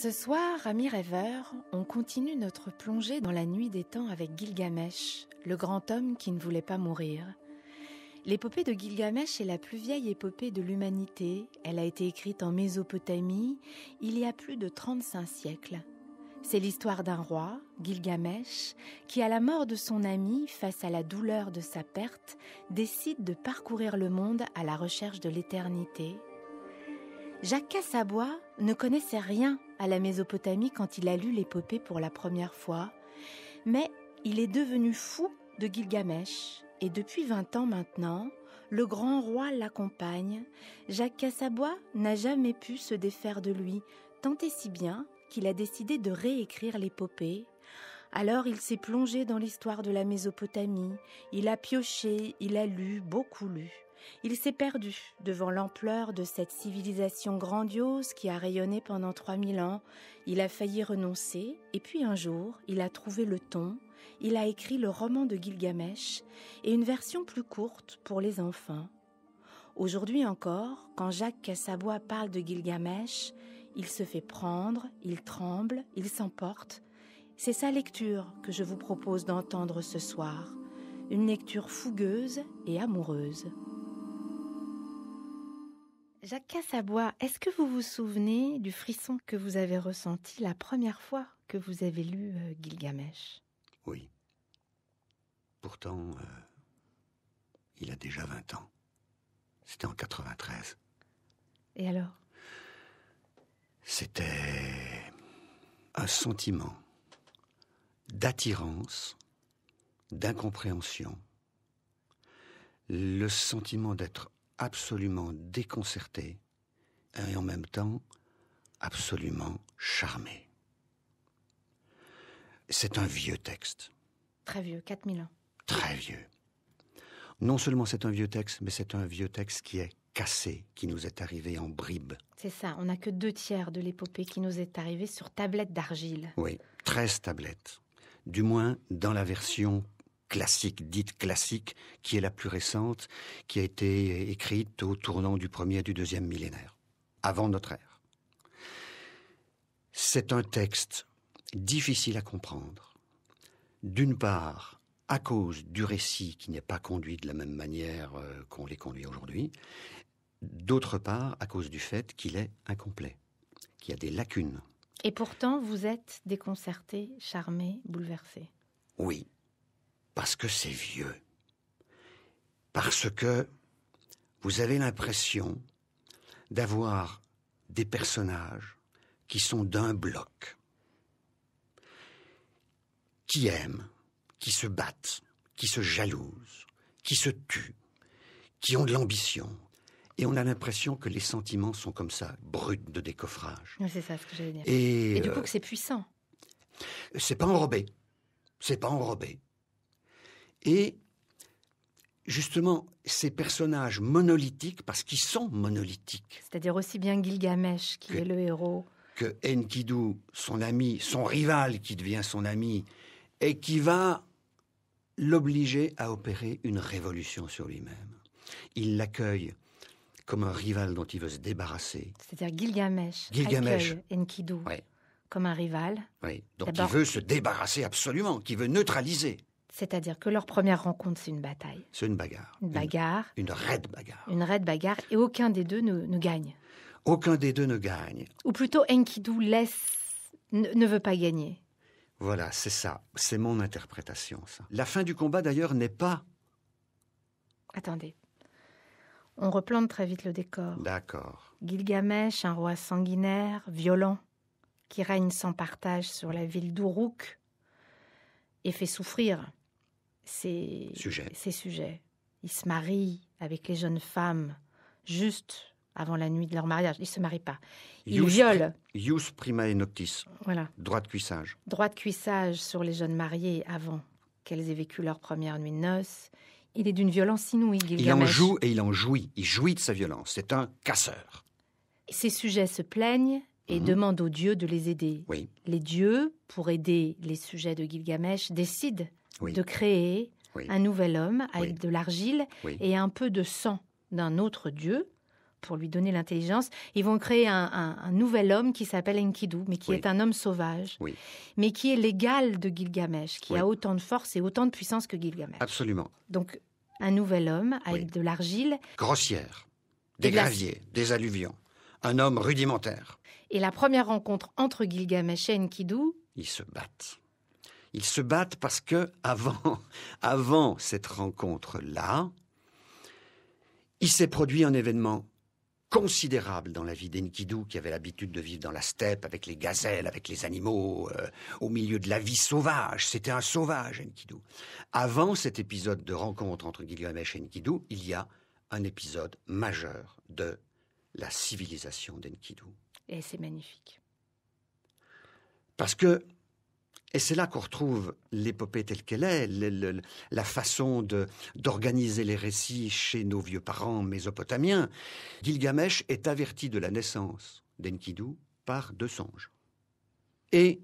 Ce soir, amis rêveurs, on continue notre plongée dans la nuit des temps avec Gilgamesh, le grand homme qui ne voulait pas mourir. L'épopée de Gilgamesh est la plus vieille épopée de l'humanité. Elle a été écrite en Mésopotamie il y a plus de 35 siècles. C'est l'histoire d'un roi, Gilgamesh, qui, à la mort de son ami, face à la douleur de sa perte, décide de parcourir le monde à la recherche de l'éternité Jacques Cassabois ne connaissait rien à la Mésopotamie quand il a lu l'épopée pour la première fois, mais il est devenu fou de Gilgamesh. Et depuis 20 ans maintenant, le grand roi l'accompagne. Jacques Cassabois n'a jamais pu se défaire de lui, tant et si bien qu'il a décidé de réécrire l'épopée. Alors il s'est plongé dans l'histoire de la Mésopotamie, il a pioché, il a lu, beaucoup lu. Il s'est perdu devant l'ampleur de cette civilisation grandiose qui a rayonné pendant 3000 ans. Il a failli renoncer, et puis un jour, il a trouvé le ton, il a écrit le roman de Gilgamesh et une version plus courte pour les enfants. Aujourd'hui encore, quand Jacques Cassabois parle de Gilgamesh, il se fait prendre, il tremble, il s'emporte. C'est sa lecture que je vous propose d'entendre ce soir. Une lecture fougueuse et amoureuse. Jacques Sabois, est-ce que vous vous souvenez du frisson que vous avez ressenti la première fois que vous avez lu euh, Gilgamesh Oui. Pourtant, euh, il a déjà 20 ans. C'était en 93. Et alors C'était un sentiment d'attirance, d'incompréhension, le sentiment d'être absolument déconcerté et en même temps absolument charmé. C'est un vieux texte. Très vieux, 4000 ans. Très vieux. Non seulement c'est un vieux texte, mais c'est un vieux texte qui est cassé, qui nous est arrivé en bribes. C'est ça, on n'a que deux tiers de l'épopée qui nous est arrivée sur tablette d'argile. Oui, 13 tablettes. Du moins dans la version classique, dite classique, qui est la plus récente, qui a été écrite au tournant du premier et du deuxième millénaire, avant notre ère. C'est un texte difficile à comprendre. D'une part, à cause du récit qui n'est pas conduit de la même manière euh, qu'on les conduit aujourd'hui, d'autre part, à cause du fait qu'il est incomplet, qu'il y a des lacunes. Et pourtant, vous êtes déconcerté, charmé, bouleversé. Oui, parce que c'est vieux. Parce que vous avez l'impression d'avoir des personnages qui sont d'un bloc, qui aiment, qui se battent, qui se jalousent, qui se tuent, qui ont de l'ambition. Et on a l'impression que les sentiments sont comme ça, bruts de décoffrage. c'est ça ce que j'allais dire. Et, du coup, euh, que c'est puissant. C'est pas enrobé. C'est pas enrobé. Et justement, ces personnages monolithiques, parce qu'ils sont monolithiques. C'est-à-dire aussi bien Gilgamesh qui est le héros. Que Enkidu, son ami, son rival qui devient son ami, et qui va l'obliger à opérer une révolution sur lui-même. Il l'accueille comme un rival dont il veut se débarrasser. C'est-à-dire Gilgamesh, Gilgamesh. Enkidu comme un rival. Oui, donc il veut se débarrasser absolument, qui veut neutraliser. C'est-à-dire que leur première rencontre, c'est une bataille. C'est une bagarre. Une bagarre. Une, raide bagarre. Une raide bagarre, et aucun des deux ne, gagne. Aucun des deux ne gagne. Ou plutôt, Enkidu laisse, ne, ne veut pas gagner. Voilà, c'est ça. C'est mon interprétation, ça. La fin du combat, d'ailleurs, n'est pas. Attendez. On replante très vite le décor. D'accord. Gilgamesh, un roi sanguinaire, violent, qui règne sans partage sur la ville d'Uruk et fait souffrir ces sujets. Ces Ils se marient avec les jeunes femmes juste avant la nuit de leur mariage. Il ne se marient pas. il Ius violent. Ius primae noctis. Voilà. Droit de cuissage. Droit de cuissage sur les jeunes mariés avant qu'elles aient vécu leur première nuit de noces. Il est d'une violence inouïe, Gilgamesh. Il en joue et il en jouit. Il jouit de sa violence. C'est un casseur. Ces sujets se plaignent et mhm. demandent aux dieux de les aider. Oui. Les dieux, pour aider les sujets de Gilgamesh, décident de créer un nouvel homme avec de l'argile et un peu de sang d'un autre dieu pour lui donner l'intelligence. Ils vont créer un, nouvel homme qui s'appelle Enkidu, mais qui est un homme sauvage, mais qui est l'égal de Gilgamesh, qui a autant de force et autant de puissance que Gilgamesh. Absolument. Donc un nouvel homme avec de l'argile. Grossière, des graviers, des alluvions, un homme rudimentaire. Et la première rencontre entre Gilgamesh et Enkidu. Ils se battent. Ils se battent parce que avant, avant cette rencontre-là, il s'est produit un événement considérable dans la vie d'Enkidu, qui avait l'habitude de vivre dans la steppe, avec les gazelles, avec les animaux, euh, au milieu de la vie sauvage. C'était un sauvage, Enkidu. Avant cet épisode de rencontre entre Gilgamesh et Enkidu, il y a un épisode majeur de la civilisation d'Enkidu. Et c'est magnifique. Parce que et c'est là qu'on retrouve l'épopée telle qu'elle est, la façon de d'organiser les récits chez nos vieux parents mésopotamiens. Gilgamesh est averti de la naissance d'Enkidu par deux songes. Et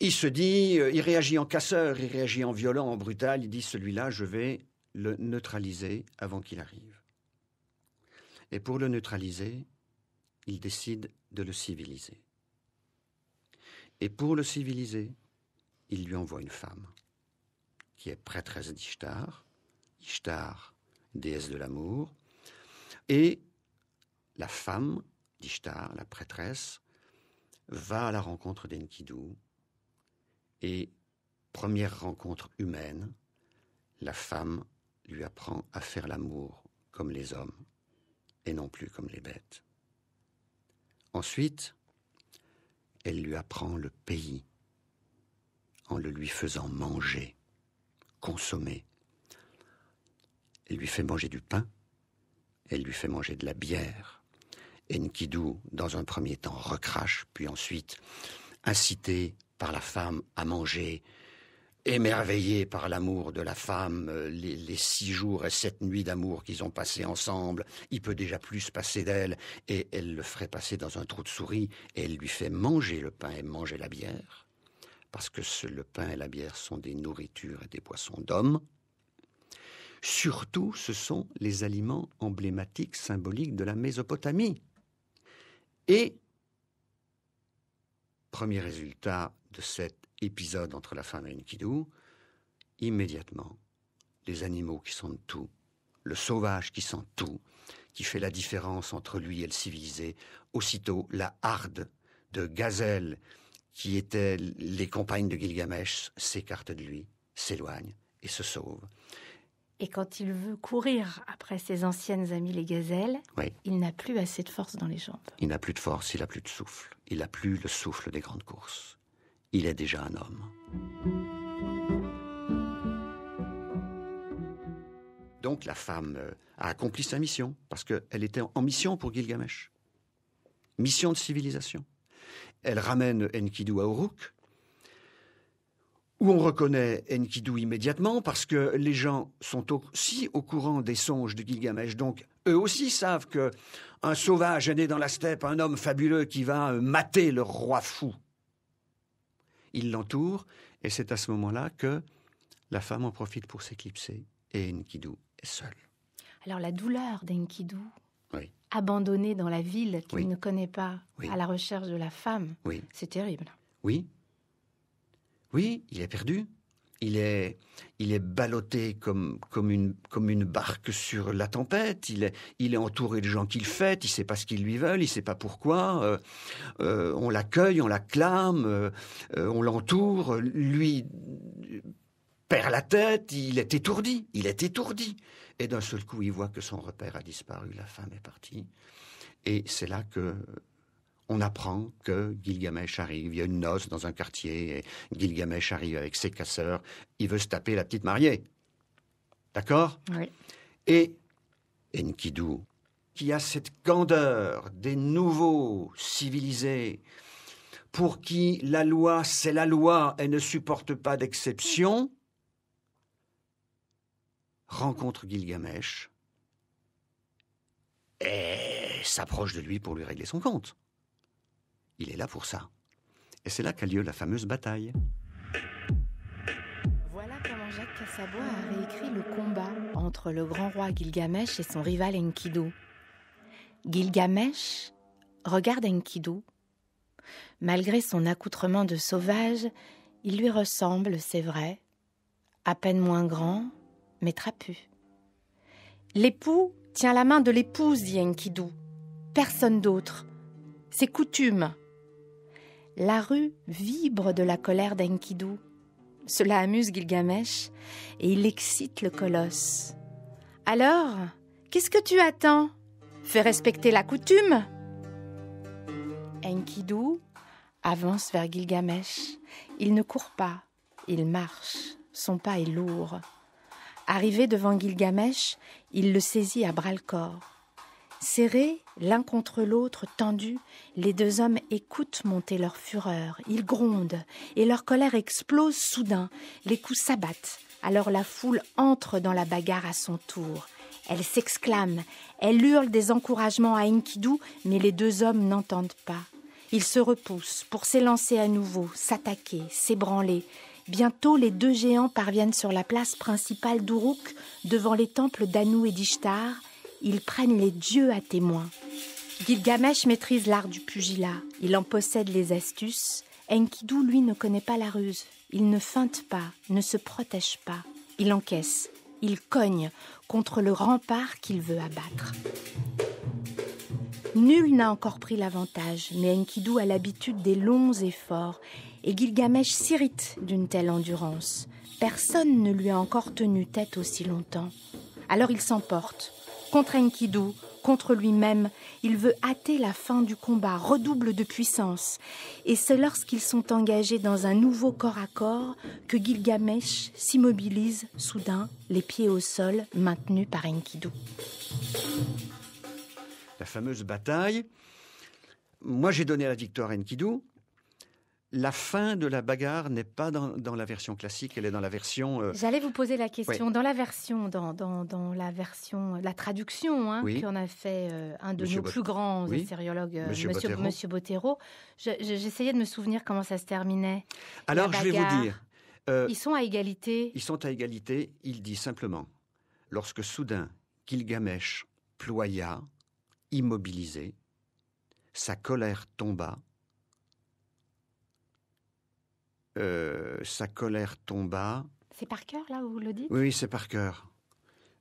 il se dit, euh, il réagit en casseur, il réagit en violent, en brutal, il dit celui-là, je vais le neutraliser avant qu'il arrive. Et pour le neutraliser, il décide de le civiliser. Et pour le civiliser, il lui envoie une femme, qui est prêtresse d'Ishtar, Ishtar, déesse de l'amour, et la femme d'Ishtar, la prêtresse, va à la rencontre d'Enkidu, et première rencontre humaine, la femme lui apprend à faire l'amour comme les hommes, et non plus comme les bêtes. Ensuite, elle lui apprend le pays en le lui faisant manger, consommer. Elle lui fait manger du pain, elle lui fait manger de la bière. Enkidu, dans un premier temps, recrache, puis ensuite, incité par la femme à manger Émerveillé par l'amour de la femme, euh, les, six jours et sept nuits d'amour qu'ils ont passés ensemble, il peut déjà plus passer d'elle, et elle le ferait passer dans un trou de souris, et elle lui fait manger le pain et manger la bière, parce que le pain et la bière sont des nourritures et des poissons d'hommes. Surtout, ce sont les aliments emblématiques, symboliques de la Mésopotamie. Et, premier résultat de cette épisode entre la femme et Enkidu, immédiatement, les animaux qui sentent tout, le sauvage qui sent tout, qui fait la différence entre lui et le civilisé, aussitôt la harde de gazelles qui étaient les compagnes de Gilgamesh s'écarte de lui, s'éloigne et se sauve. Et quand il veut courir après ses anciennes amies les gazelles, il n'a plus assez de force dans les jambes. Il n'a plus de force, il n'a plus de souffle. Il n'a plus le souffle des grandes courses il est déjà un homme. Donc la femme euh, a accompli sa mission, parce qu'elle était en mission pour Gilgamesh. Mission de civilisation. Elle ramène Enkidu à Uruk, où on reconnaît Enkidu immédiatement, parce que les gens sont aussi au courant des songes de Gilgamesh. Donc eux aussi savent que un sauvage est né dans la steppe, un homme fabuleux qui va euh, mater le roi fou il l'entoure, et c'est à ce moment-là que la femme en profite pour s'éclipser, et Enkidu est seul. Alors la douleur d'Enkidu, abandonné dans la ville qu'il ne connaît pas, à la recherche de la femme, c'est terrible. Oui, oui, il est perdu il est, il est ballotté comme, comme, une, comme une barque sur la tempête. Il est, il est entouré de gens qu'il fait. Il sait pas ce qu'ils lui veulent. Il sait pas pourquoi. Euh, euh, on l'accueille, on l'acclame, euh, on l'entoure. Lui perd la tête. Il est étourdi. Il est étourdi. Et d'un seul coup, il voit que son repère a disparu. La femme est partie. Et c'est là que on apprend que Gilgamesh arrive. Il y a une noce dans un quartier et Gilgamesh arrive avec ses casseurs. Il veut se taper la petite mariée. D'accord oui. Et Enkidu, qui a cette candeur des nouveaux civilisés, pour qui la loi, c'est la loi et ne supporte pas d'exception, rencontre Gilgamesh et s'approche de lui pour lui régler son compte. Il est là pour ça. Et c'est là qu'a lieu la fameuse bataille. Voilà comment Jacques Cassabois a réécrit le combat entre le grand roi Gilgamesh et son rival Enkidu. Gilgamesh regarde Enkidu. Malgré son accoutrement de sauvage, il lui ressemble, c'est vrai, à peine moins grand, mais trapu. L'époux tient la main de l'épouse, dit Personne d'autre. C'est coutume. La rue vibre de la colère d'Enkidu. Cela amuse Gilgamesh et il excite le colosse. Alors, qu'est-ce que tu attends Fais respecter la coutume Enkidu avance vers Gilgamesh. Il ne court pas, il marche. Son pas est lourd. Arrivé devant Gilgamesh, il le saisit à bras-le-corps. Serrés l'un contre l'autre, tendus, les deux hommes écoutent monter leur fureur. Ils grondent et leur colère explose soudain. Les coups s'abattent. Alors la foule entre dans la bagarre à son tour. Elle s'exclame, elle hurle des encouragements à Enkidu, mais les deux hommes n'entendent pas. Ils se repoussent pour s'élancer à nouveau, s'attaquer, s'ébranler. Bientôt, les deux géants parviennent sur la place principale d'Uruk, devant les temples d'Anu et d'Ishtar, ils prennent les dieux à témoin. Gilgamesh maîtrise l'art du pugilat, il en possède les astuces. Enkidu, lui, ne connaît pas la ruse. Il ne feinte pas, ne se protège pas. Il encaisse, il cogne contre le rempart qu'il veut abattre. Nul n'a encore pris l'avantage, mais Enkidu a l'habitude des longs efforts et Gilgamesh s'irrite d'une telle endurance. Personne ne lui a encore tenu tête aussi longtemps. Alors il s'emporte, contre Enkidu, contre lui-même. Il veut hâter la fin du combat, redouble de puissance. Et c'est lorsqu'ils sont engagés dans un nouveau corps à corps que Gilgamesh s'immobilise soudain, les pieds au sol, maintenu par Enkidu. La fameuse bataille. Moi, j'ai donné la victoire à Enkidu la fin de la bagarre n'est pas dans, la version classique, elle est dans la version. Euh, J'allais vous poser la question. Dans la version, dans, la version, la traduction hein, qu'en a fait euh, un de nos plus grands oui. Euh, M. Monsieur, Bottero, j'essayais de me souvenir comment ça se terminait. Alors je vais vous dire. ils sont à égalité. Ils sont à égalité. Il dit simplement lorsque soudain Gilgamesh ploya, immobilisé, sa colère tomba euh, sa colère tomba. C'est par cœur, là, où vous le dites Oui, c'est par cœur.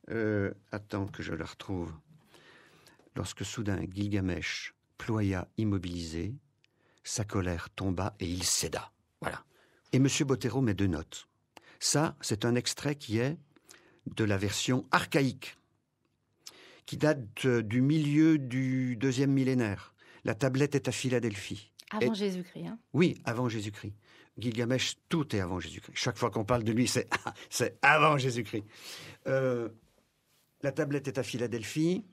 Euh, attends que je le retrouve. Lorsque soudain Gilgamesh ploya immobilisé, sa colère tomba et il céda. Voilà. Et M. Bottero met deux notes. Ça, c'est un extrait qui est de la version archaïque, qui date euh, du milieu du deuxième millénaire. La tablette est à Philadelphie. Avant Jésus-Christ. Hein oui, avant Jésus-Christ. Gilgamesh, tout est avant Jésus-Christ. Chaque fois qu'on parle de lui, c'est, c'est avant Jésus-Christ. Euh, la tablette est à Philadelphie.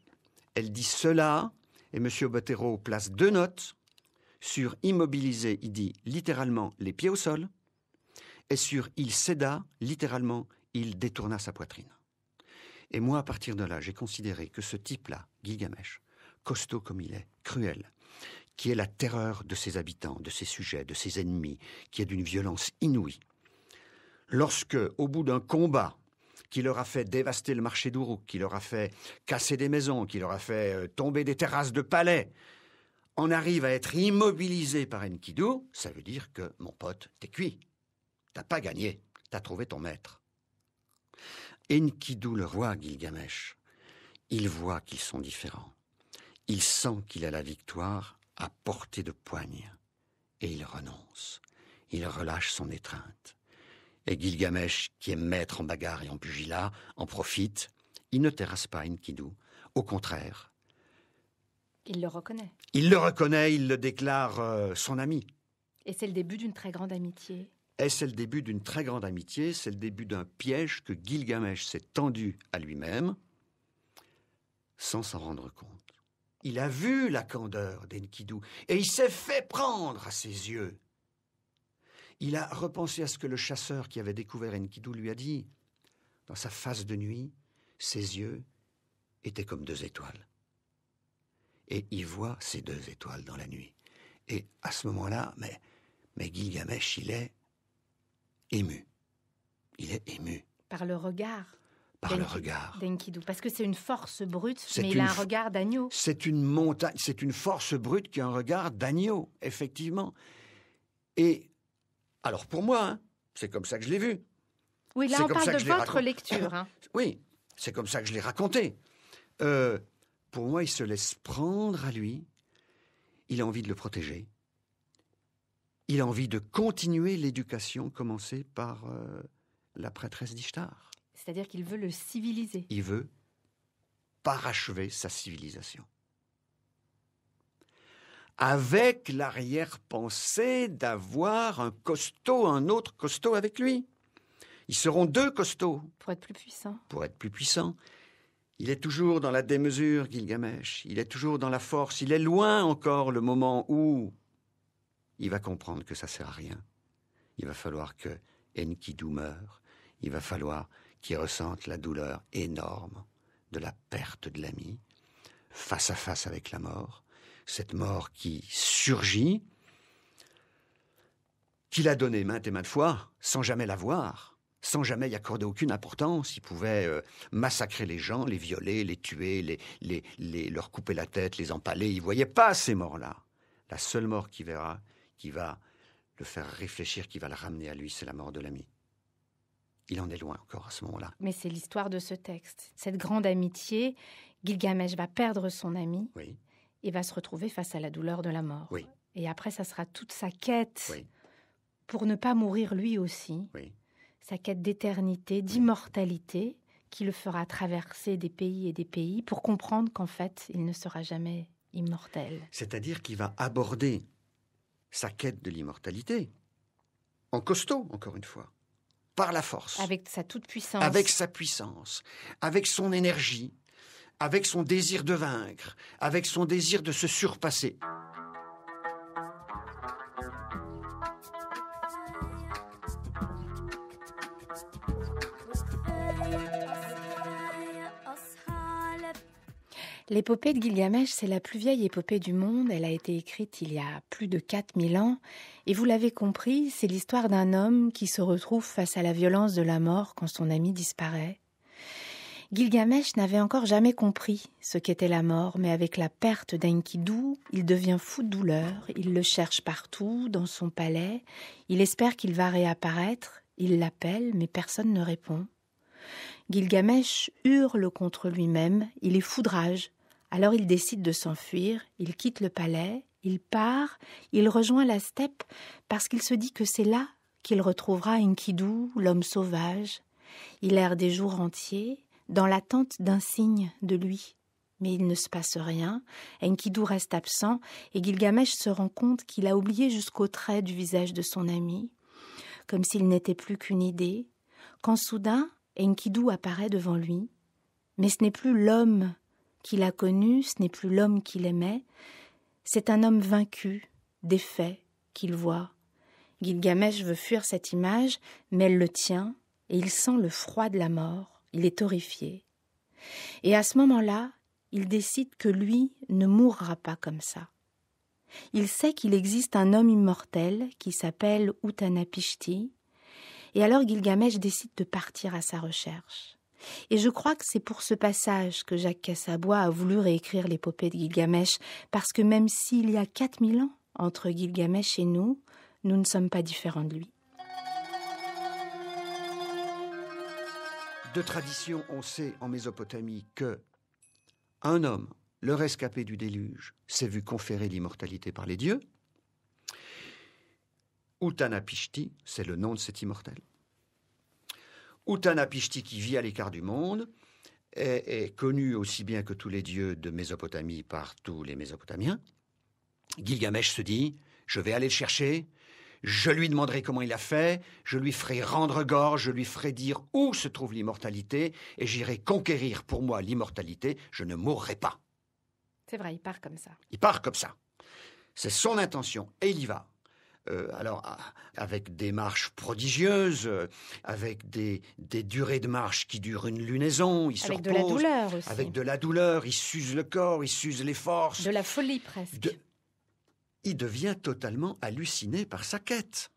Elle dit cela, et M. Bottero place deux notes. Sur immobilisé, il dit littéralement les pieds au sol, et sur il céda, littéralement, il détourna sa poitrine. Et moi, à partir de là, j'ai considéré que ce type-là, Gilgamesh, costaud comme il est, cruel, qui est la terreur de ses habitants, de ses sujets, de ses ennemis, qui est d'une violence inouïe. Lorsque, au bout d'un combat qui leur a fait dévaster le marché d'Uruk, qui leur a fait casser des maisons, qui leur a fait euh, tomber des terrasses de palais, on arrive à être immobilisé par Enkidu, ça veut dire que, mon pote, t'es cuit. T'as pas gagné, t'as trouvé ton maître. Enkidu le voit, Gilgamesh. Il voit qu'ils sont différents. Il sent qu'il a la victoire à portée de poigne, et il renonce, il relâche son étreinte. Et Gilgamesh, qui est maître en bagarre et en pugilat, en profite. Il ne terrasse pas Enkidu, au contraire. Il le reconnaît. Il le reconnaît, il le déclare euh, son ami. Et c'est le début d'une très grande amitié. Et c'est le début d'une très grande amitié, c'est le début d'un piège que Gilgamesh s'est tendu à lui-même sans s'en rendre compte. Il a vu la candeur d'Enkidu et il s'est fait prendre à ses yeux. Il a repensé à ce que le chasseur qui avait découvert Enkidu lui a dit. Dans sa face de nuit, ses yeux étaient comme deux étoiles. Et il voit ces deux étoiles dans la nuit. Et à ce moment-là, mais, mais Gilgamesh, il est ému. Il est ému. Par le regard par le regard. parce que c'est une force brute, mais il a un regard d'agneau. C'est une montagne, c'est une force brute qui a un regard d'agneau, effectivement. Et alors pour moi, hein, c'est comme ça que je l'ai vu. Oui, là on parle de votre lecture. Hein. Oui, c'est comme ça que je l'ai raconté. Euh, pour moi, il se laisse prendre à lui. Il a envie de le protéger. Il a envie de continuer l'éducation commencée par euh, la prêtresse d'Ishtar. C'est-à-dire qu'il veut le civiliser. Il veut parachever sa civilisation. Avec l'arrière-pensée d'avoir un costaud, un autre costaud avec lui. Ils seront deux costauds. Pour être plus puissants. Pour être plus puissants. Il est toujours dans la démesure, Gilgamesh. Il est toujours dans la force. Il est loin encore le moment où il va comprendre que ça sert à rien. Il va falloir que Enkidu meure. Il va falloir qui ressentent la douleur énorme de la perte de l'ami, face à face avec la mort, cette mort qui surgit, qu'il a donnée maintes et maintes fois, sans jamais la voir, sans jamais y accorder aucune importance. Il pouvait euh, massacrer les gens, les violer, les tuer, les, leur couper la tête, les empaler. Il voyait pas ces morts-là. La seule mort qui verra, qui va le faire réfléchir, qui va le ramener à lui, c'est la mort de l'ami il en est loin encore à ce moment-là. Mais c'est l'histoire de ce texte, cette grande amitié. Gilgamesh va perdre son ami et va se retrouver face à la douleur de la mort. Et après, ça sera toute sa quête pour ne pas mourir lui aussi, sa quête d'éternité, d'immortalité, qui le fera traverser des pays et des pays pour comprendre qu'en fait, il ne sera jamais immortel. C'est-à-dire qu'il va aborder sa quête de l'immortalité en costaud, encore une fois par la force. Avec sa toute-puissance. Avec sa puissance, avec son énergie, avec son désir de vaincre, avec son désir de se surpasser. L'épopée de Gilgamesh, c'est la plus vieille épopée du monde. Elle a été écrite il y a plus de 4000 ans. Et vous l'avez compris, c'est l'histoire d'un homme qui se retrouve face à la violence de la mort quand son ami disparaît. Gilgamesh n'avait encore jamais compris ce qu'était la mort, mais avec la perte d'Enkidu, il devient fou de douleur, il le cherche partout, dans son palais, il espère qu'il va réapparaître, il l'appelle, mais personne ne répond. Gilgamesh hurle contre lui-même, il est foudrage alors il décide de s'enfuir, il quitte le palais, il part, il rejoint la steppe parce qu'il se dit que c'est là qu'il retrouvera Enkidu, l'homme sauvage. Il erre des jours entiers dans l'attente d'un signe de lui. Mais il ne se passe rien, Enkidu reste absent et Gilgamesh se rend compte qu'il a oublié jusqu'au trait du visage de son ami, comme s'il n'était plus qu'une idée, quand soudain Enkidu apparaît devant lui. Mais ce n'est plus l'homme qu'il a connu, ce n'est plus l'homme qu'il aimait, c'est un homme vaincu, défait, qu'il voit. Gilgamesh veut fuir cette image, mais elle le tient, et il sent le froid de la mort, il est horrifié. Et à ce moment-là, il décide que lui ne mourra pas comme ça. Il sait qu'il existe un homme immortel qui s'appelle Utanapishti, et alors Gilgamesh décide de partir à sa recherche. Et je crois que c'est pour ce passage que Jacques Cassabois a voulu réécrire l'épopée de Gilgamesh, parce que même s'il y a 4000 ans entre Gilgamesh et nous, nous ne sommes pas différents de lui. De tradition, on sait en Mésopotamie que un homme, le rescapé du déluge, s'est vu conférer l'immortalité par les dieux. Utanapishti, c'est le nom de cet immortel. Utanapishti, qui vit à l'écart du monde, est, est, connu aussi bien que tous les dieux de Mésopotamie par tous les Mésopotamiens. Gilgamesh se dit Je vais aller le chercher, je lui demanderai comment il a fait, je lui ferai rendre gorge, je lui ferai dire où se trouve l'immortalité, et j'irai conquérir pour moi l'immortalité, je ne mourrai pas. C'est vrai, il part comme ça. Il part comme ça. C'est son intention, et il y va. Euh, alors ah, avec des marches prodigieuses, euh, avec des, durées de marche qui durent une lunaison, il avec de la douleur aussi. avec de la douleur, il s'use le corps, il s'use les forces, de la folie presque. Il devient totalement halluciné par sa quête.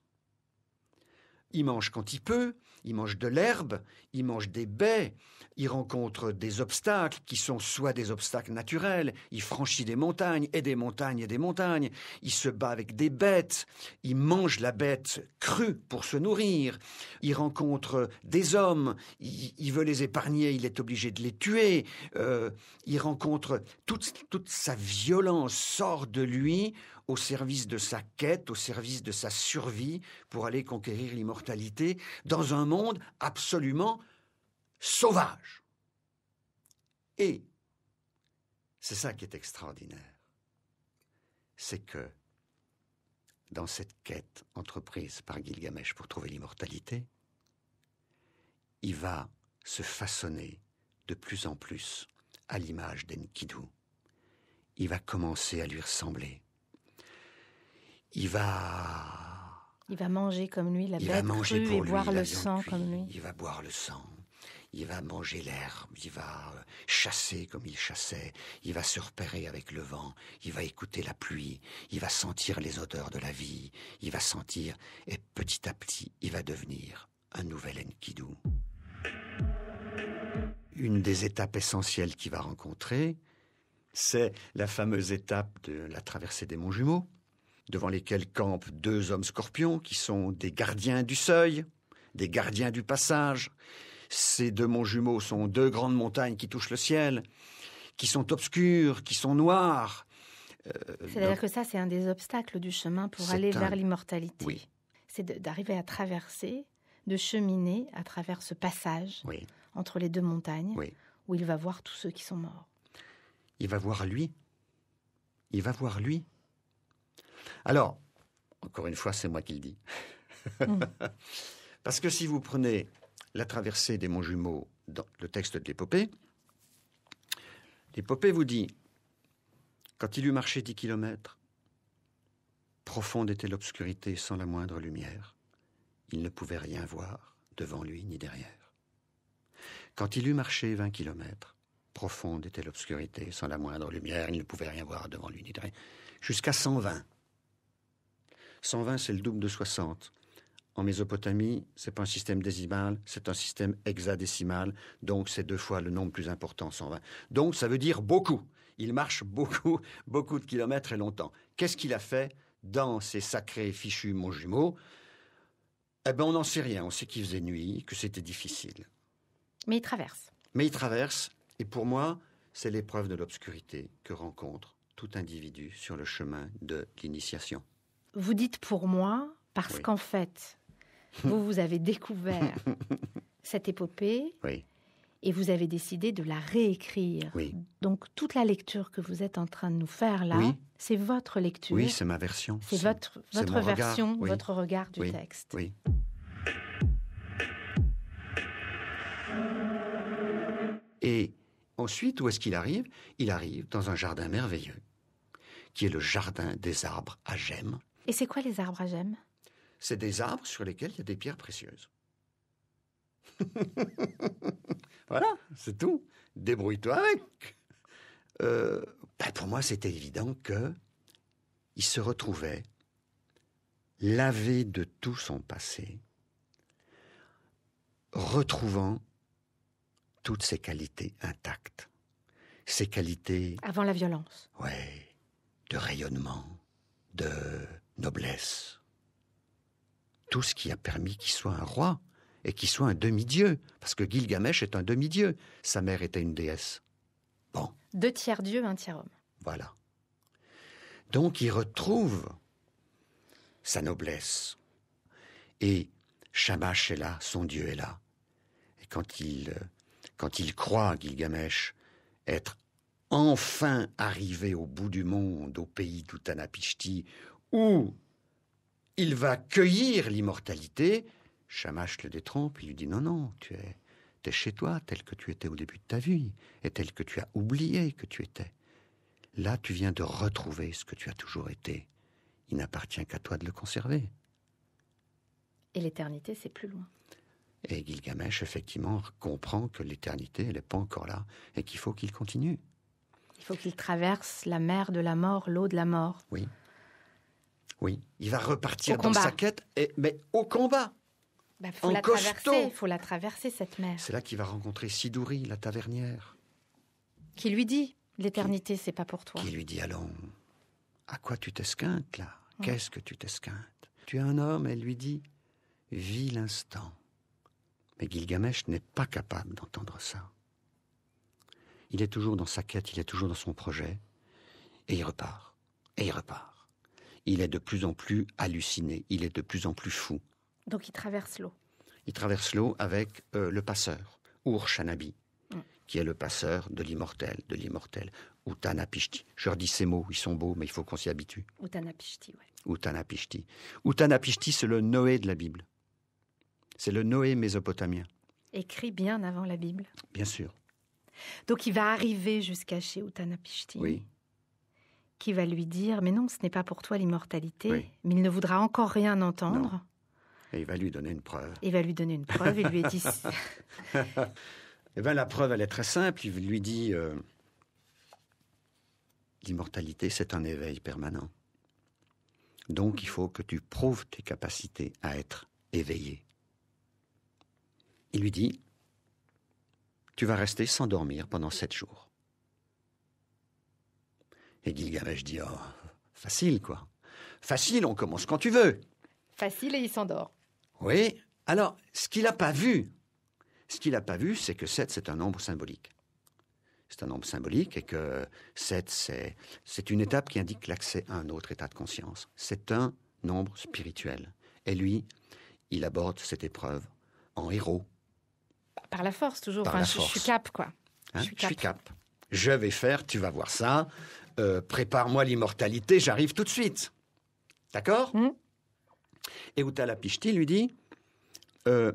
Il mange quand il peut, il mange de l'herbe, il mange des baies, il rencontre des obstacles qui sont soit des obstacles naturels, il franchit des montagnes et des montagnes et des montagnes, il se bat avec des bêtes, il mange la bête crue pour se nourrir, il rencontre des hommes, il, veut les épargner, il est obligé de les tuer, euh, il rencontre toute, toute sa violence sort de lui au service de sa quête, au service de sa survie pour aller conquérir l'immortalité dans un monde absolument sauvage. Et c'est ça qui est extraordinaire. C'est que dans cette quête entreprise par Gilgamesh pour trouver l'immortalité, il va se façonner de plus en plus à l'image d'Enkidu. Il va commencer à lui ressembler. Il va. Il va manger comme lui, la bête il va manger pour lui, boire le sang comme lui. Il va boire le sang il va manger l'herbe, il va chasser comme il chassait, il va se repérer avec le vent, il va écouter la pluie, il va sentir les odeurs de la vie, il va sentir, et petit à petit, il va devenir un nouvel Enkidu. Une des étapes essentielles qu'il va rencontrer, c'est la fameuse étape de la traversée des monts jumeaux, devant lesquels campent deux hommes scorpions qui sont des gardiens du seuil, des gardiens du passage, ces deux monts jumeaux sont deux grandes montagnes qui touchent le ciel, qui sont obscures, qui sont noires. Euh, C'est-à-dire que ça, c'est un des obstacles du chemin pour aller vers l'immortalité. C'est d'arriver à traverser, de cheminer à travers ce passage entre les deux montagnes, où il va voir tous ceux qui sont morts. Il va voir lui. Il va voir lui. Alors, encore une fois, c'est moi qui le dis. Mm. Parce que si vous prenez la traversée des monts jumeaux dans le texte de l'épopée. L'épopée vous dit quand il eut marché dix kilomètres, profonde était l'obscurité sans la moindre lumière. Il ne pouvait rien voir, devant lui ni derrière. Quand il eut marché vingt kilomètres, profonde était l'obscurité sans la moindre lumière. Il ne pouvait rien voir devant lui ni derrière. Jusqu'à 120. 120, c'est le double de 60. En Mésopotamie, c'est pas un système décimal, c'est un système hexadécimal, donc c'est deux fois le nombre plus important, 120. Donc ça veut dire beaucoup. Il marche beaucoup, beaucoup de kilomètres et longtemps. Qu'est-ce qu'il a fait dans ces sacrés fichus mon jumeau Eh ben on n'en sait rien. On sait qu'il faisait nuit, que c'était difficile. Mais il traverse. Mais il traverse, et pour moi, c'est l'épreuve de l'obscurité que rencontre tout individu sur le chemin de l'initiation. Vous dites pour moi, parce qu'en fait, vous, vous avez découvert cette épopée. Et vous avez décidé de la réécrire. Donc toute la lecture que vous êtes en train de nous faire là, c'est votre lecture. Oui, c'est ma version. C'est votre, version, votre regard du texte. Oui. Et ensuite, où est-ce qu'il arrive Il arrive dans un jardin merveilleux, qui est le jardin des arbres à gemmes. Et c'est quoi les arbres à gemmes c'est des arbres sur lesquels il y a des pierres précieuses. voilà, c'est tout. Débrouille-toi avec. Euh, bah, pour moi, c'était évident que il se retrouvait lavé de tout son passé, retrouvant toutes ses qualités intactes. Ses qualités. Avant la violence. Oui. De rayonnement, de noblesse, tout ce qui a permis qu'il soit un roi et qu'il soit un demi-dieu, parce que Gilgamesh est un demi-dieu. Sa mère était une déesse. Bon. Deux tiers dieu, un tiers homme. Voilà. Donc il retrouve sa noblesse. Et Shamash est là, son dieu est là. Et quand il, quand il croit, Gilgamesh, être enfin arrivé au bout du monde, au pays d'Utanapishti, où il va cueillir l'immortalité. Shamash le détrompe, il lui dit non, non, tu es, es chez toi tel que tu étais au début de ta vie et tel que tu as oublié que tu étais. Là, tu viens de retrouver ce que tu as toujours été. Il n'appartient qu'à toi de le conserver. Et l'éternité, c'est plus loin. Et Gilgamesh, effectivement, comprend que l'éternité, elle n'est pas encore là et qu'il faut qu'il continue. Il faut qu'il traverse la mer de la mort, l'eau de la mort. Oui. Oui, il va repartir dans sa quête, mais au combat. Il bah, faut la traverser, cette mer. C'est là qu'il va rencontrer Sidouri, la tavernière. Qui lui dit l'éternité, c'est pas pour toi. Qui lui dit allons, à quoi tu t'esquintes là mm. Qu'est-ce que tu t'esquintes Tu es un homme, elle lui dit, vis l'instant. Mais Gilgamesh n'est pas capable d'entendre ça. Il est toujours dans sa quête, il est toujours dans son projet, et il repart, et il repart il est de plus en plus halluciné, il est de plus en plus fou. Donc il traverse l'eau. Il traverse l'eau avec euh, le passeur, Ur mm. qui est le passeur de l'immortel, de l'immortel, Utanapishti. Je leur dis ces mots, ils sont beaux, mais il faut qu'on s'y habitue. Utanapishti, oui. Utanapishti. Utanapishti, c'est le Noé de la Bible. C'est le Noé mésopotamien. Écrit bien avant la Bible. Bien sûr. Donc il va arriver jusqu'à chez Utanapishti. Oui qui va lui dire Mais non, ce n'est pas pour toi l'immortalité, mais il ne voudra encore rien entendre. Et il va lui donner une preuve. Il va lui donner une preuve, il lui dit. eh bien, la preuve, elle est très simple. Il lui dit euh, L'immortalité, c'est un éveil permanent. Donc, il faut que tu prouves tes capacités à être éveillé. Il lui dit Tu vas rester sans dormir pendant sept jours. Et Gilgamesh dit oh, facile quoi. Facile, on commence quand tu veux. Facile et il s'endort. Oui. Alors, ce qu'il n'a pas vu, ce qu'il n'a pas vu, c'est que 7, c'est un nombre symbolique. C'est un nombre symbolique et que 7, c'est, c'est une étape qui indique l'accès à un autre état de conscience. C'est un nombre spirituel. Et lui, il aborde cette épreuve en héros. Par la force, toujours. je, suis cap, quoi. je suis cap. Je vais faire, tu vas voir ça. Euh, prépare-moi l'immortalité, j'arrive tout de suite. D'accord hmm. Et Et Utalapishti lui dit euh,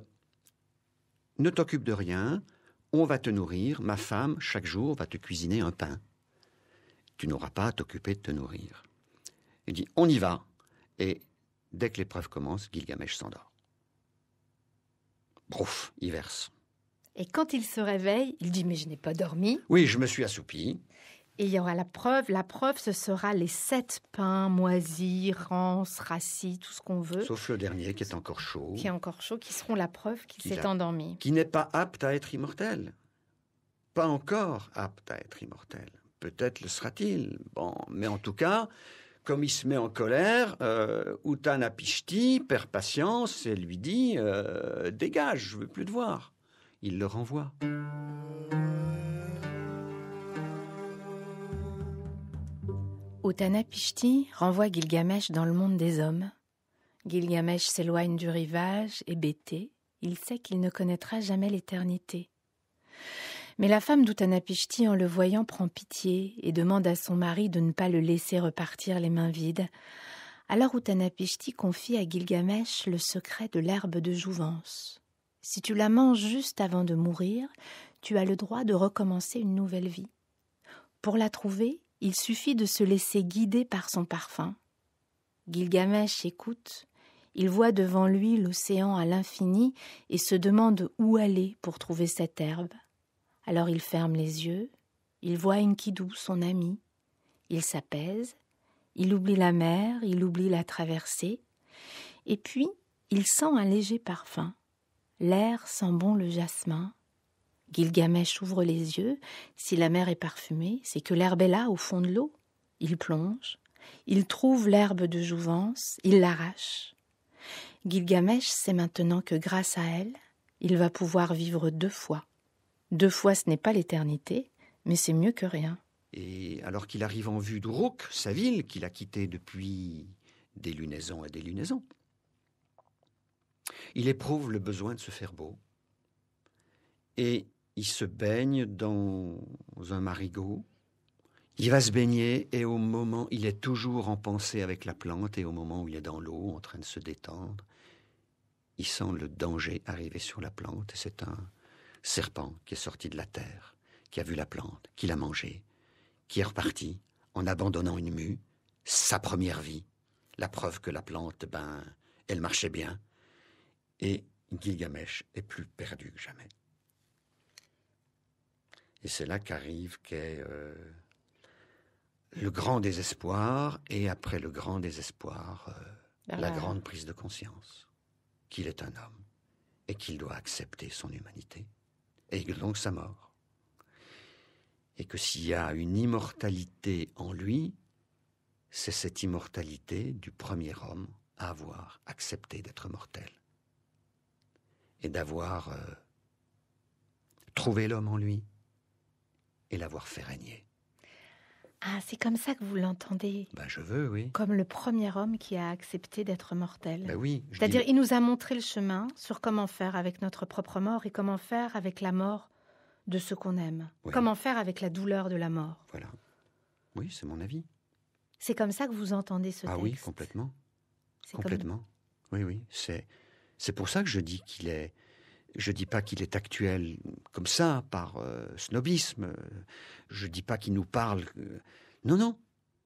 Ne t'occupe de rien, on va te nourrir, ma femme, chaque jour, va te cuisiner un pain. Tu n'auras pas à t'occuper de te nourrir. Il dit On y va. Et dès que l'épreuve commence, Gilgamesh s'endort. Brouf, il verse. Et quand il se réveille, il dit Mais je n'ai pas dormi. Oui, je me suis assoupi. Et il y aura la preuve. La preuve, ce sera les sept pains moisis, rances, rassis, tout ce qu'on veut. Sauf le dernier qui est encore chaud. Qui est encore chaud, qui seront la preuve qu'il s'est endormi. Qui n'est pas apte à être immortel. Pas encore apte à être immortel. Peut-être le sera-t-il. Bon, mais en tout cas, comme il se met en colère, euh, Utanapishti perd patience et lui dit euh, Dégage, je veux plus te voir ». Il le renvoie. Utanapishti renvoie Gilgamesh dans le monde des hommes. Gilgamesh s'éloigne du rivage, et hébété. Il sait qu'il ne connaîtra jamais l'éternité. Mais la femme d'Utanapishti, en le voyant, prend pitié et demande à son mari de ne pas le laisser repartir les mains vides. Alors Utanapishti confie à Gilgamesh le secret de l'herbe de jouvence. Si tu la manges juste avant de mourir, tu as le droit de recommencer une nouvelle vie. Pour la trouver, il suffit de se laisser guider par son parfum. Gilgamesh écoute, il voit devant lui l'océan à l'infini et se demande où aller pour trouver cette herbe. Alors il ferme les yeux, il voit Enkidu, son ami, il s'apaise, il oublie la mer, il oublie la traversée, et puis il sent un léger parfum. L'air sent bon le jasmin, Gilgamesh ouvre les yeux. Si la mer est parfumée, c'est que l'herbe est là, au fond de l'eau. Il plonge. Il trouve l'herbe de jouvence. Il l'arrache. Gilgamesh sait maintenant que grâce à elle, il va pouvoir vivre deux fois. Deux fois, ce n'est pas l'éternité, mais c'est mieux que rien. Et alors qu'il arrive en vue d'Uruk, sa ville qu'il a quittée depuis des lunaisons et des lunaisons, il éprouve le besoin de se faire beau. Et il se baigne dans un marigot. Il va se baigner et au moment, il est toujours en pensée avec la plante et au moment où il est dans l'eau, en train de se détendre, il sent le danger arriver sur la plante c'est un serpent qui est sorti de la terre, qui a vu la plante, qui l'a mangée, qui est reparti en abandonnant une mue, sa première vie, la preuve que la plante, ben, elle marchait bien. Et Gilgamesh est plus perdu que jamais. Et c'est là qu'arrive qu'est euh, le grand désespoir, et après le grand désespoir, euh, ah. la grande prise de conscience qu'il est un homme et qu'il doit accepter son humanité, et donc sa mort. Et que s'il y a une immortalité en lui, c'est cette immortalité du premier homme à avoir accepté d'être mortel et d'avoir euh, trouvé l'homme en lui, et l'avoir fait régner. Ah, c'est comme ça que vous l'entendez. Ben, je veux, oui. Comme le premier homme qui a accepté d'être mortel. Ben oui. C'est-à-dire, il nous a montré le chemin sur comment faire avec notre propre mort et comment faire avec la mort de ce qu'on aime. Comment faire avec la douleur de la mort. Voilà. Oui, c'est mon avis. C'est comme ça que vous entendez ce texte. Ah oui, complètement. Complètement. Oui, oui. C'est c'est pour ça que je dis qu'il est je ne dis pas qu'il est actuel comme ça, par euh, snobisme. Je ne dis pas qu'il nous parle. Non, non.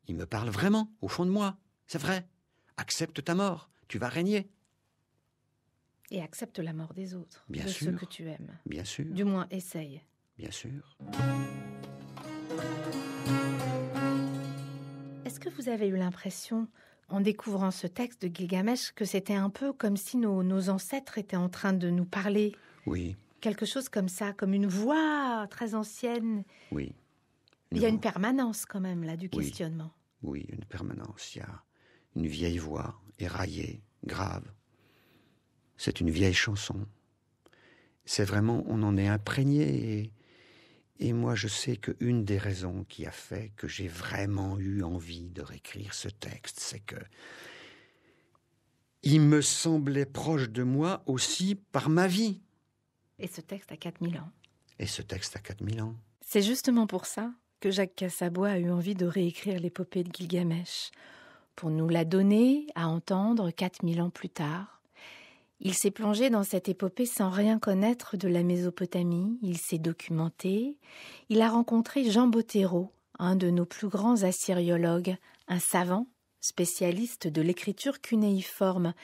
Il me parle vraiment, au fond de moi. C'est vrai. Accepte ta mort. Tu vas régner. Et accepte la mort des autres. Bien de ceux que tu aimes. Bien sûr. Du moins, essaye. Bien sûr. Est-ce que vous avez eu l'impression en découvrant ce texte de Gilgamesh que c'était un peu comme si nos, ancêtres étaient en train de nous parler. Oui. Quelque chose comme ça, comme une voix très ancienne. Oui. Il y a une permanence quand même là du questionnement. Oui, une permanence. Il y a une vieille voix éraillée, grave. C'est une vieille chanson. C'est vraiment, on en est imprégné et et moi, je sais qu'une des raisons qui a fait que j'ai vraiment eu envie de réécrire ce texte, c'est que il me semblait proche de moi aussi par ma vie. Et ce texte a 4000 ans. Et ce texte a 4000 ans. C'est justement pour ça que Jacques Cassabois a eu envie de réécrire l'épopée de Gilgamesh, pour nous la donner à entendre 4000 ans plus tard, il s'est plongé dans cette épopée sans rien connaître de la Mésopotamie, il s'est documenté, il a rencontré Jean Bottero, un de nos plus grands assyriologues, un savant, spécialiste de l'écriture cunéiforme.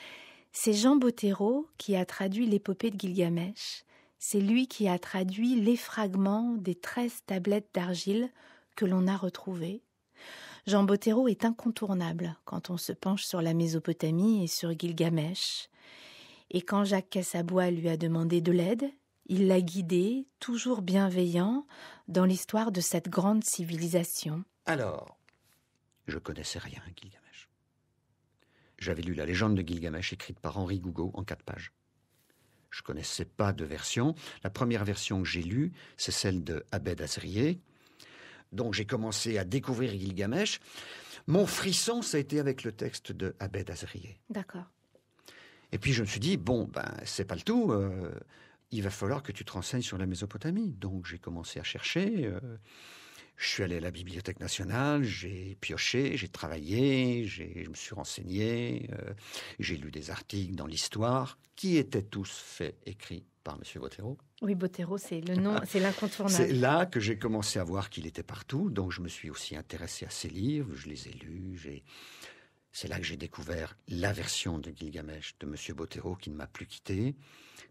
C'est Jean Bottero qui a traduit l'épopée de Gilgamesh, c'est lui qui a traduit les fragments des treize tablettes d'argile que l'on a retrouvées. Jean Bottero est incontournable quand on se penche sur la Mésopotamie et sur Gilgamesh. Et quand Jacques Cassabois lui a demandé de l'aide, il l'a guidé, toujours bienveillant, dans l'histoire de cette grande civilisation. Alors, je connaissais rien à Gilgamesh. J'avais lu la légende de Gilgamesh écrite par Henri Gougaud en quatre pages. Je connaissais pas de version. La première version que j'ai lue, c'est celle de Abed Azrier. Donc j'ai commencé à découvrir Gilgamesh. Mon frisson, ça a été avec le texte de Abed Azrier. D'accord. Et puis je me suis dit, bon, ben, c'est pas le tout. Euh, il va falloir que tu te renseignes sur la Mésopotamie. Donc j'ai commencé à chercher. Euh, je suis allé à la Bibliothèque nationale, j'ai pioché, j'ai travaillé, je me suis renseigné, euh, j'ai lu des articles dans l'histoire qui étaient tous faits écrits par Monsieur Bottero. Oui, Bottero, c'est le nom, c'est l'incontournable. c'est là que j'ai commencé à voir qu'il était partout, donc je me suis aussi intéressé à ses livres, je les ai lus, j'ai c'est là que j'ai découvert la version de Gilgamesh de Monsieur Bottero qui ne m'a plus quitté.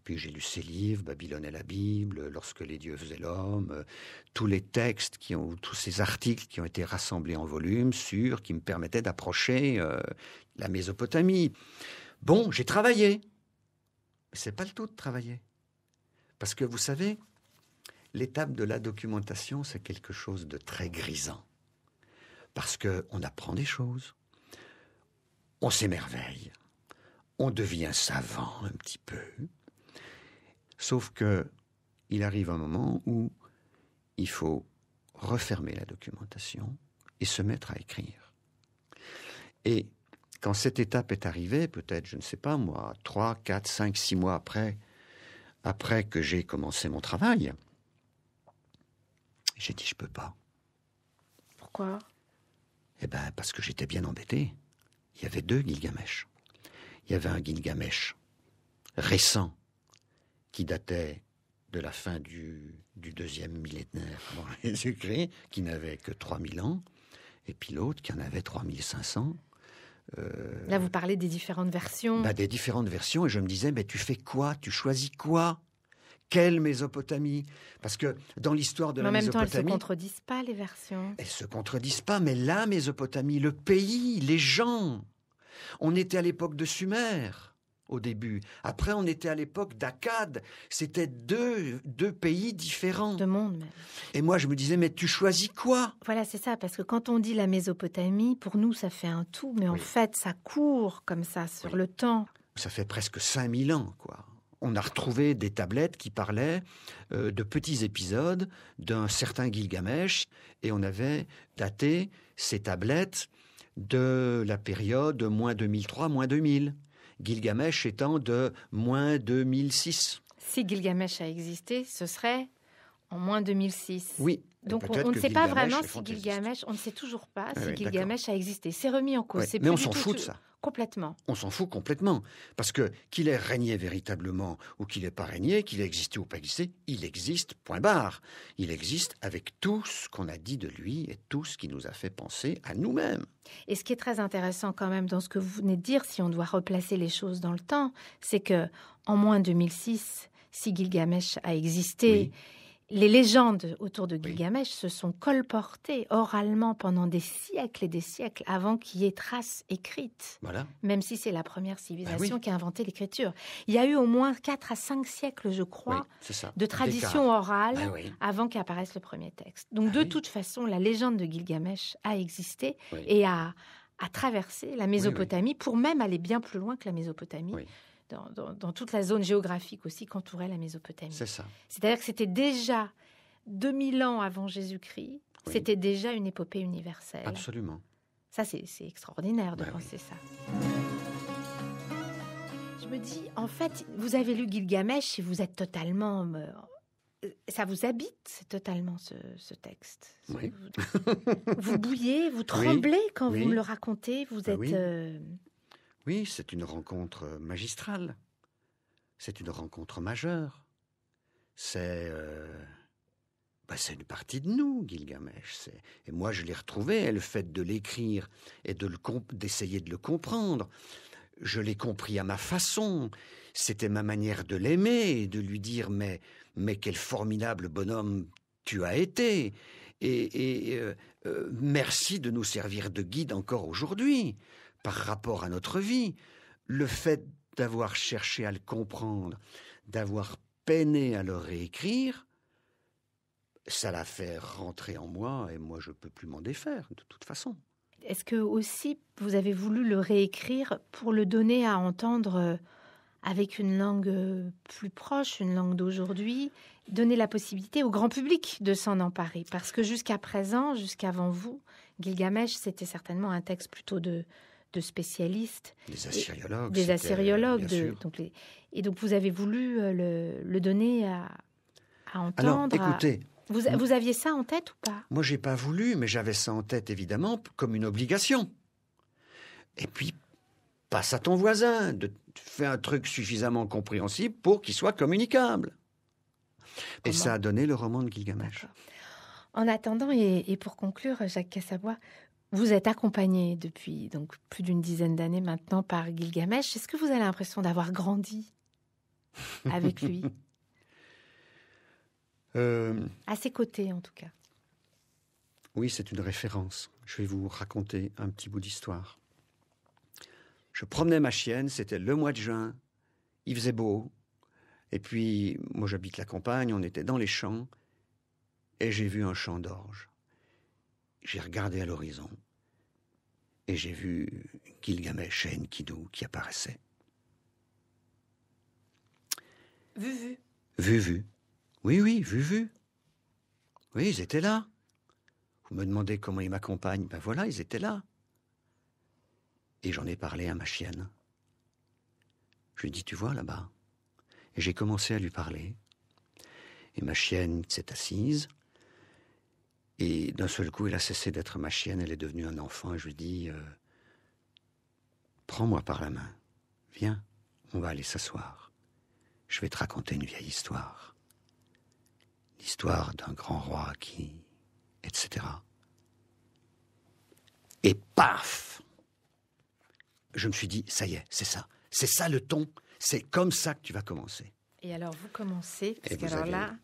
Puis j'ai lu ses livres, Babylone et la Bible, Lorsque les dieux faisaient l'homme, euh, tous les textes qui ont, tous ces articles qui ont été rassemblés en volume sur, qui me permettaient d'approcher euh, la Mésopotamie. Bon, j'ai travaillé. Mais c'est pas le tout de travailler. Parce que vous savez, l'étape de la documentation, c'est quelque chose de très grisant. Parce qu'on apprend des choses on s'émerveille, on devient savant un petit peu. Sauf que il arrive un moment où il faut refermer la documentation et se mettre à écrire. Et quand cette étape est arrivée, peut-être, je ne sais pas moi, trois, quatre, cinq, six mois après, après que j'ai commencé mon travail, j'ai dit je peux pas. Pourquoi Eh ben parce que j'étais bien embêté il y avait deux Gilgamesh. Il y avait un Gilgamesh récent qui datait de la fin du, deuxième millénaire avant jésus qui n'avait que 3000 ans, et puis l'autre qui en avait 3500. Euh, Là, vous parlez des différentes versions. Bah, des différentes versions, et je me disais, mais tu fais quoi Tu choisis quoi quelle Mésopotamie Parce que dans l'histoire de la Mésopotamie... En même temps, elles ne se contredisent pas, les versions. Elles ne se contredisent pas, mais la Mésopotamie, le pays, les gens. On était à l'époque de Sumer au début. Après, on était à l'époque d'Akkad. C'était deux, pays différents. De monde même. Et moi, je me disais, mais tu choisis quoi Voilà, c'est ça, parce que quand on dit la Mésopotamie, pour nous, ça fait un tout, mais en fait, ça court comme ça sur le temps. Ça fait presque 5000 ans, quoi on a retrouvé des tablettes qui parlaient euh, de petits épisodes d'un certain Gilgamesh, et on avait daté ces tablettes de la période moins 2003, 2000, Gilgamesh étant de moins 2006. Si Gilgamesh a existé, ce serait en moins 2006. Oui. Donc bah, on, ne sait pas vraiment si Gilgamesh, on ne sait toujours pas si Gilgamesh a existé. C'est remis en cause. mais on s'en fout de ça. Complètement. On s'en fout complètement. Parce que qu'il ait régné véritablement ou qu'il n'ait pas régné, qu'il ait existé ou pas existé, il existe, point barre. Il existe avec tout ce qu'on a dit de lui et tout ce qui nous a fait penser à nous-mêmes. Et ce qui est très intéressant quand même dans ce que vous venez de dire, si on doit replacer les choses dans le temps, c'est que en moins 2006, si Gilgamesh a existé, les légendes autour de Gilgamesh se sont colportées oralement pendant des siècles et des siècles avant qu'il y ait trace écrite. Même si c'est la première ben civilisation qui a inventé l'écriture. Il y a eu au moins 4 à 5 siècles, je crois, de tradition orale ben avant qu'apparaisse le premier texte. Donc, ben de toute façon, la légende de Gilgamesh a existé et a, a traversé la Mésopotamie pour même aller bien plus loin que la Mésopotamie dans, toute la zone géographique aussi qu'entourait la Mésopotamie. C'est ça. C'est-à-dire que c'était déjà 2000 ans avant Jésus-Christ, c'était déjà une épopée universelle. Absolument. Ça, c'est extraordinaire de bah penser ça. Je me dis, en fait, vous avez lu Gilgamesh et vous êtes totalement euh, ça vous habite totalement ce, texte. Oui. Vous, bouillez, vous tremblez quand vous me le racontez. Vous bah êtes. Euh, oui, c'est une rencontre euh, magistrale. C'est une rencontre majeure. C'est euh, bah, c'est une partie de nous, Gilgamesh. Et moi, je l'ai retrouvé, le fait de l'écrire et de le d'essayer de le comprendre. Je l'ai compris à ma façon. C'était ma manière de l'aimer et de lui dire mais mais quel formidable bonhomme tu as été. Et, et euh, merci de nous servir de guide encore aujourd'hui par rapport à notre vie, le fait d'avoir cherché à le comprendre, d'avoir peiné à le réécrire, ça l'a fait rentrer en moi et moi je peux plus m'en défaire de toute façon. Est-ce que aussi vous avez voulu le réécrire pour le donner à entendre euh, avec une langue euh, plus proche, une langue d'aujourd'hui, donner la possibilité au grand public de s'en emparer Parce que jusqu'à présent, jusqu'avant vous, Gilgamesh, c'était certainement un texte plutôt de, de spécialistes. Des assyriologues. Des assyriologues. donc et donc vous avez voulu euh, le, donner à, à, entendre. vous, aviez ça en tête ou pas Moi, j'ai pas voulu, mais j'avais ça en tête évidemment comme une obligation. Et puis, passe à ton voisin de faire un truc suffisamment compréhensible pour qu'il soit communicable. Et ça a donné le roman de Gilgamesh. En attendant, et, pour conclure, Jacques Cassabois, vous êtes accompagné depuis donc plus d'une dizaine d'années maintenant par Gilgamesh. Est-ce que vous avez l'impression d'avoir grandi avec lui euh, À ses côtés, en tout cas. Oui, c'est une référence. Je vais vous raconter un petit bout d'histoire. Je promenais ma chienne, c'était le mois de juin, il faisait beau, et puis moi j'habite la campagne, on était dans les champs, et j'ai vu un champ d'orge j'ai regardé à l'horizon et j'ai vu Gilgamesh et Enkidu qui apparaissait. Vu, vu. Vu, vu. Oui, oui, vu, vu. Oui, ils étaient là. Vous me demandez comment ils m'accompagnent. Ben voilà, ils étaient là. Et j'en ai parlé à ma chienne. Je lui ai dit, tu vois là-bas. Et j'ai commencé à lui parler. Et ma chienne s'est assise. Et d'un seul coup, elle a cessé d'être ma chienne, elle est devenue un enfant, et je lui dis euh, Prends-moi par la main, viens, on va aller s'asseoir. Je vais te raconter une vieille histoire. L'histoire d'un grand roi qui. etc. Et paf Je me suis dit Ça y est, c'est ça. C'est ça le ton, c'est comme ça que tu vas commencer. Et alors vous commencez, là,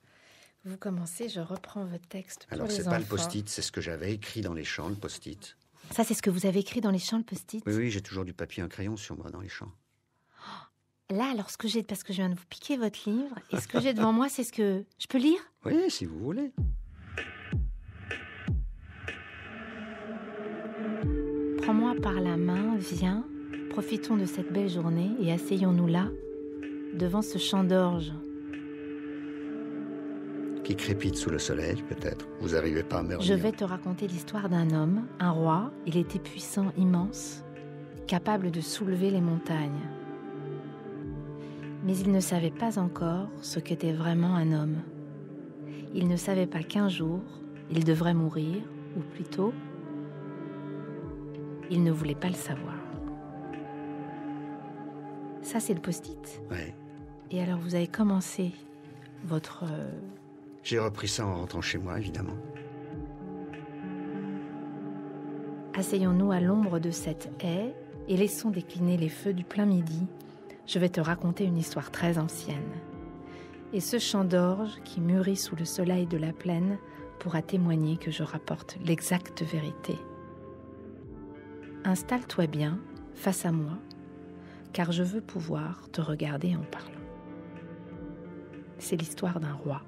vous commencez, je reprends votre texte. Pour Alors, n'est pas le post-it, c'est ce que j'avais écrit dans les champs, le post-it. Ça, c'est ce que vous avez écrit dans les champs, le post-it Oui, oui j'ai toujours du papier et un crayon sur moi dans les champs. Oh, là, alors, ce que j'ai, parce que je viens de vous piquer votre livre, et ce que j'ai devant moi, c'est ce que. Je peux lire Oui, si vous voulez. Prends-moi par la main, viens, profitons de cette belle journée et asseyons-nous là, devant ce champ d'orge qui crépite sous le soleil, peut-être. Vous n'arrivez pas à me Je vais te raconter l'histoire d'un homme, un roi. Il était puissant, immense, capable de soulever les montagnes. Mais il ne savait pas encore ce qu'était vraiment un homme. Il ne savait pas qu'un jour, il devrait mourir, ou plutôt, il ne voulait pas le savoir. Ça, c'est le post-it. Ouais. Et alors, vous avez commencé votre euh, j'ai repris ça en rentrant chez moi, évidemment. Asseyons-nous à l'ombre de cette haie et laissons décliner les feux du plein midi. Je vais te raconter une histoire très ancienne. Et ce champ d'orge qui mûrit sous le soleil de la plaine pourra témoigner que je rapporte l'exacte vérité. Installe-toi bien face à moi, car je veux pouvoir te regarder en parlant. C'est l'histoire d'un roi.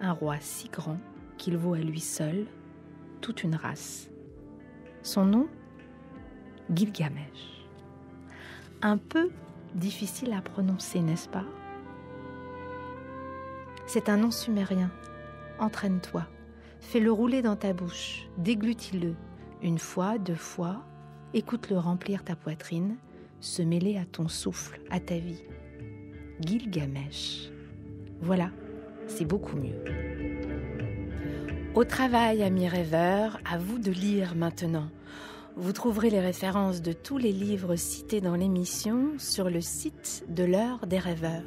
Un roi si grand qu'il vaut à lui seul toute une race. Son nom Gilgamesh. Un peu difficile à prononcer, n'est-ce pas C'est un nom sumérien. Entraîne-toi. Fais-le rouler dans ta bouche. Déglutis-le. Une fois, deux fois. Écoute-le remplir ta poitrine, se mêler à ton souffle, à ta vie. Gilgamesh. Voilà, c'est beaucoup mieux. Au travail, amis rêveurs, à vous de lire maintenant. Vous trouverez les références de tous les livres cités dans l'émission sur le site de l'heure des rêveurs.